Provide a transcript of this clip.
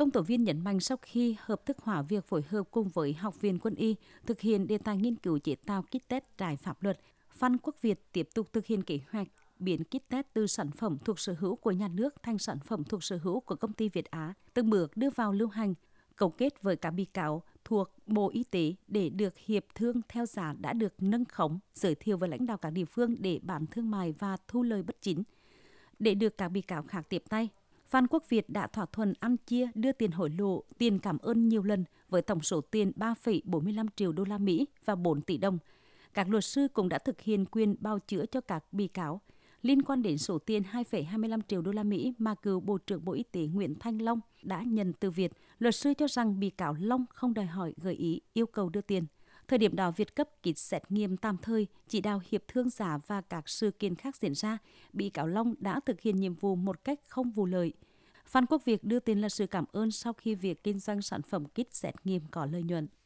Công tố viên nhấn mạnh sau khi hợp thức hóa việc phối hợp cùng với Học viện quân y thực hiện đề tài nghiên cứu chế tạo kit test trái pháp luật, Phan Quốc Việt tiếp tục thực hiện kế hoạch biến kit test từ sản phẩm thuộc sở hữu của nhà nước thành sản phẩm thuộc sở hữu của công ty Việt Á, từng bước đưa vào lưu hành, cấu kết với các bị cáo thuộc Bộ Y tế để được hiệp thương theo giá đã được nâng khống, giới thiệu với lãnh đạo các địa phương để bán thương mại và thu lời bất chính. Để được các bị cáo khác tiếp tay, Phan Quốc Việt đã thỏa thuận ăn chia đưa tiền hối lộ, tiền cảm ơn nhiều lần với tổng số tiền 3,45 triệu đô la Mỹ và 4 tỷ đồng. Các luật sư cũng đã thực hiện quyền bao chữa cho các bị cáo liên quan đến số tiền 2,25 triệu đô la Mỹ mà cựu Bộ trưởng Bộ Y tế Nguyễn Thanh Long đã nhận từ Việt. Luật sư cho rằng bị cáo Long không đòi hỏi gợi ý yêu cầu đưa tiền – Thời điểm đó, Việt cấp kýt xét nghiêm tạm thời, chỉ đạo hiệp thương giả và các sự kiện khác diễn ra, bị cáo Long đã thực hiện nhiệm vụ một cách không vụ lợi. Phan Quốc Việt đưa tin là sự cảm ơn sau khi việc kinh doanh sản phẩm kit xét nghiệm có lợi nhuận.